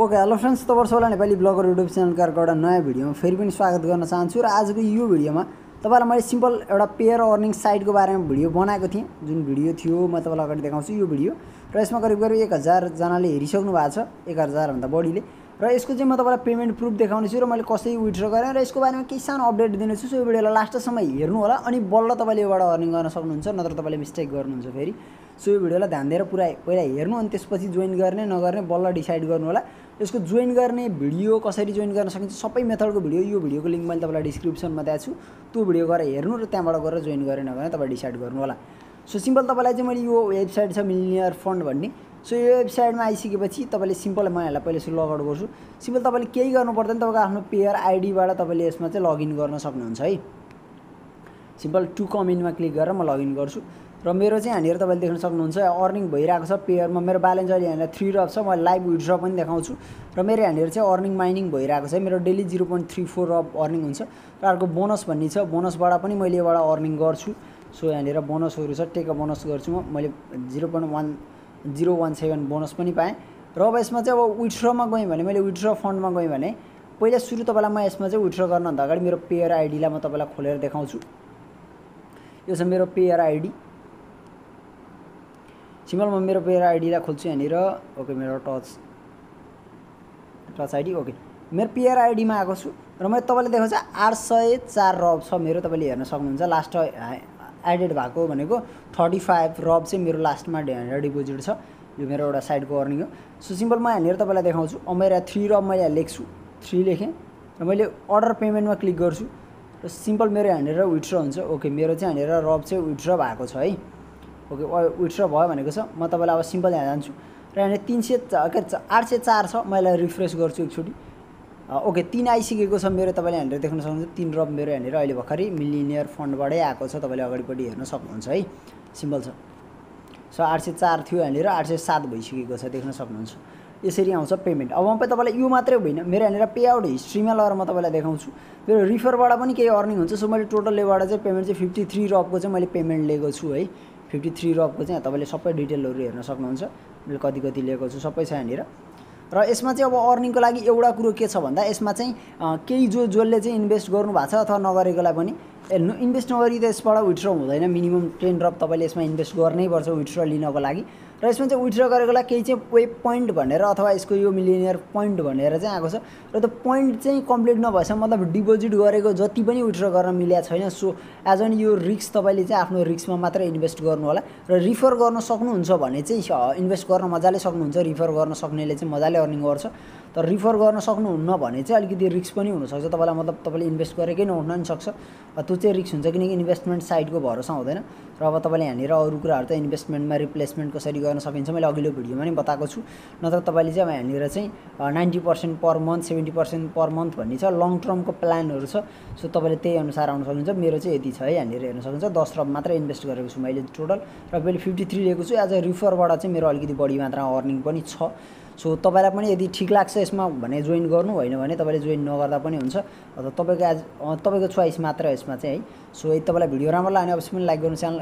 okay hello friends तपाईँहरू सबैलाई Nepali bagger YouTube च्यानलका एउटा नयाँ भिडियोमा फेरि पनि स्वागत गर्न चाहन्छु र आजको यो भिडियोमा तपाईँलाई मैले सिम्पल एउटा पेयर अर्निङ साइटको बारेमा भिडियो बनाएको थिएँ जुन भिडियो थियो म तपाईँलाई अगाडि देखाउँछु यो भिडियो र यसमा करिब करिब एक हजारजनाले हेरिसक्नु भएको छ एक हजारभन्दा बढीले र यसको चाहिँ म तपाईँलाई पेमेन्ट प्रुफ देखाउनेछु र मैले कसरी विथड्र गरेँ र यसको बारेमा केही सानो अपडेट दिनेछु सो यो भिडियोलाई लास्टसम्म हेर्नु होला अनि बल्ल तपाईँले योबाट अर्निङ गर्न सक्नुहुन्छ नत्र तपाईँले मिस्टेक गर्नुहुन्छ फेरि सो यो भिडियोलाई ध्यान दिएर पुरा पहिला हेर्नु अनि त्यसपछि जोइन गर्ने नगर्ने बल्ल डिसाइड गर्नु होला यसको जोइन गर्ने भिडियो कसरी जोइन गर्न सकिन्छ सबै मेथडको भिडियो यो भिडियोको लिङ्क मैले तपाईँलाई डिस्क्रिप्सनमा दिएको छु त्यो भिडियो गरेर हेर्नु र त्यहाँबाट गएर जोइन गरेन भने तपाईँ डिसाइड गर्नु होला सो सिम्पल तपाईँलाई चाहिँ मैले यो वेबसाइट छ मिलियर फन्ड भन्ने सो यो वेबसाइटमा आइसकेपछि तपाईँले सिम्पल म यहाँलाई पहिले सुरु लगआउट गर्छु सिम्पल तपाईँले केही गर्नु पर्दैन तपाईँको आफ्नो पेयर आइडीबाट तपाईँले यसमा चाहिँ लगइन गर्न सक्नुहुन्छ है सिम्पल टु कमेन्टमा क्लिक गरेर म लगइन गर्छु र मेरो चाहिँ यहाँनिर तपाईँले देख्न सक्नुहुन्छ अर्निङ भइरहेको छ पेयरमा मेरो ब्यालेन्स अहिले यहाँनिर थ्री रफ छ म लाइभ विड्र पनि देखाउँछु र मेरो यहाँनिर चाहिँ अर्निङ माइनिङ भइरहेको छ मेरो daily zero point three four rough earning हुन्छ र अर्को बोनस भन्ने छ बोनसबाट पनि मैले एउटा अर्निङ गर्छु सो यहाँनिर बोनसहरू छ टेक बोनस गर्छु म मैले zero point one zero one seven bonus पनि पाएँ र अब यसमा चाहिँ अब विथड्रमा गएँ भने मैले विथड्र फन्डमा गएँ भने पहिला सुरु तपाईँलाई म यसमा चाहिँ विथड्र गर्नुभन्दा अगाडि मेरो पेयर आइडीलाई म तपाईँलाई खोलेर देखाउँछु यो छ मेरो पेयर आइडी सिम्पल म मेरो पेयर आइडीलाई खोल्छु यहाँनिर ओके मेरो टच टच आइडी ओके मेरो पेयर आइडीमा आएको छु र मैले तपाईँले देखाउँछु आठ सय चार रब छ मेरो तपाईँले हेर्न सक्नुहुन्छ लास्ट एडेड भएको भनेको थर्टी फाइभ रब चाहिँ मेरो लास्टमा डिपोजिट छ यो मेरो एउटा साइडको अर्निङ हो सो सिम्पल म यहाँनिर तपाईँलाई देखाउँछु अमेरा थ्री रब मैले लेख्छु थ्री लेखेँ र मैले अर्डर पेमेन्टमा क्लिक गर्छु र सिम्पल मेरो यहाँनिर विथड्र हुन्छ ओके मेरो चाहिँ यहाँनिर रब चाहिँ विथड्र भएको छ है ओके विथड्र भयो भनेको छ म तपाईँलाई अब सिम्पल यहाँ जान्छु र यहाँनिर तिन सय के आठ सय चार छ मैले यसलाई रिफ्रेस गर्छु एकचोटि ओके तिन आइसकेको छ मेरो तपाईँले यहाँनिर देख्न सक्नुहुन्छ तिन रप मेरो यहाँनिर अहिले भर्खरै मिलिनियर फन्डबाटै आएको छ तपाईँले अगाडिपट्टि हेर्न सक्नुहुन्छ है सिम्पल छ सो आठ सय चार थियो यहाँनिर आठ सय सात भइसकेको छ देख्न सक्नुहुन्छ यसरी आउँछ पेमेन्ट अब म तपाईँलाई यो मात्रै होइन मेरो यहाँनिर पे आउट हिस्ट्रीमा लगेर म तपाईँलाई देखाउँछु मेरो रिफरबाट पनि केही अर्निङ हुन्छ सो मैले टोटल लेबाट चाहिँ पेमेन्ट चाहिँ फिफ्टी थ्री रपको चाहिँ मैले पेमेन्ट लिएको छु है फिफ्टी थ्री रपको चाहिँ तपाईँले सबै डिटेलहरू हेर्न सक्नुहुन्छ मैले कति कति लिएको छु सबै छ यहाँनिर र यसमा चाहिँ अब अर्निङको लागि एउटा कुरो के छ भन्दा यसमा चाहिँ केही जो जसले चाहिँ इन्भेस्ट गर्नुभएको छ अथवा नगरेकोलाई पनि इन्भेस्ट नगरी त यसबाट विथड्र हुँदैन मिनिमम टेन ड्रप तपाईँले यसमा इन्भेस्ट गर्नै पर्छ विथड्र लिनको लागि र यसमा चाहिँ विथड्र गरेकोलाई केही चाहिँ वे पोइन्ट भनेर अथवा यसको यो मिलिनियर पोइन्ट भनेर चाहिँ आएको छ र त्यो पोइन्ट चाहिँ कम्प्लिट नभएसम्म मतलब डिपोजिट गरेको जति पनि विथड्र गर्न मिलेको छैन सो एज अन यो रिक्स तपाईँले चाहिँ आफ्नो रिक्समा मात्र इन्भेस्ट गर्नु होला र रिफर गर्न सक्नुहुन्छ भने चाहिँ इन्भेस्ट गर्न मजाले सक्नुहुन्छ रिफर गर्न सक्नेले चाहिँ मजाले अर्निङ गर्छ तर रिफर गर्न सक्नुहुन्न भने चाहिँ अलिकति रिक्स पनि हुनसक्छ तपाईँलाई मतलब तपाईँले इन्भेस्ट गरेकै नहुन पनि सक्छ त्यो चाहिँ रिक्स हुन्छ किनकि इन्भेस्टमेन्ट साइडको भरोसा हुँदैन र अब तपाईँले यहाँनिर अरू कुराहरू त इन्भेस्टमेन्टमा रिप्लेसमेन्ट कसरी गर्न सकिन्छ मैले अघिल्लो भिडियोमा नै बताएको छु नत्र तपाईँले चाहिँ अब यहाँनिर चाहिँ ninety percent per month seventy percent per month भन्ने छ लङ टर्मको प्लानहरू छ सो तपाईँले त्यही अनुसार आउन सक्नुहुन्छ मेरो चाहिँ यति छ है यहाँनिर हेर्न सक्नुहुन्छ दस रब मात्रै इन्भेस्ट गरेको छु मैले टोटल र मैले फिफ्टी थ्री लिएको छु एज अ रिफरबाट चाहिँ मेरो अलिकति बढी मात्रामा अर्निङ पनि छ सो तपाईँलाई पनि यदि ठिक लाग्छ यसमा भने जोइन गर्नु होइन भने तपाईँले जोइन नगर्दा पनि हुन्छ अन्त तपाईँको एज तपाईँको चोइस मात्र यसमा चाहिँ है सो यदि तपाईँलाई भिडियो राम्रो लाग्ने अवश्य पनि लाइक गर्नु च्यानल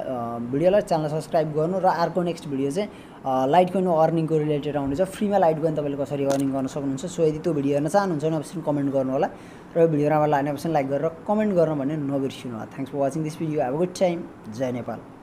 भिडियोलाई च्यानल सब्सक्राइब गर्नु र अर्को नेक्स्ट भिडियो चाहिँ लाइट कोइन अर्निङको रिलेटेड आउनेछ फ्रीमा लाइट कोइन तपाईँले कसरी अर्निङ गर्न सक्नुहुन्छ सो यदि त्यो भिडियो हेर्न चाहनुहुन्छ भने अवश्य कमेन्ट गर्नु होला र भिडियो राम्रो लाग्ने अवश्य लाइक गरेर कमेन्ट गर्नु भने नबिर्सिनु होला thanks for watching this video have a good time जय नेपाल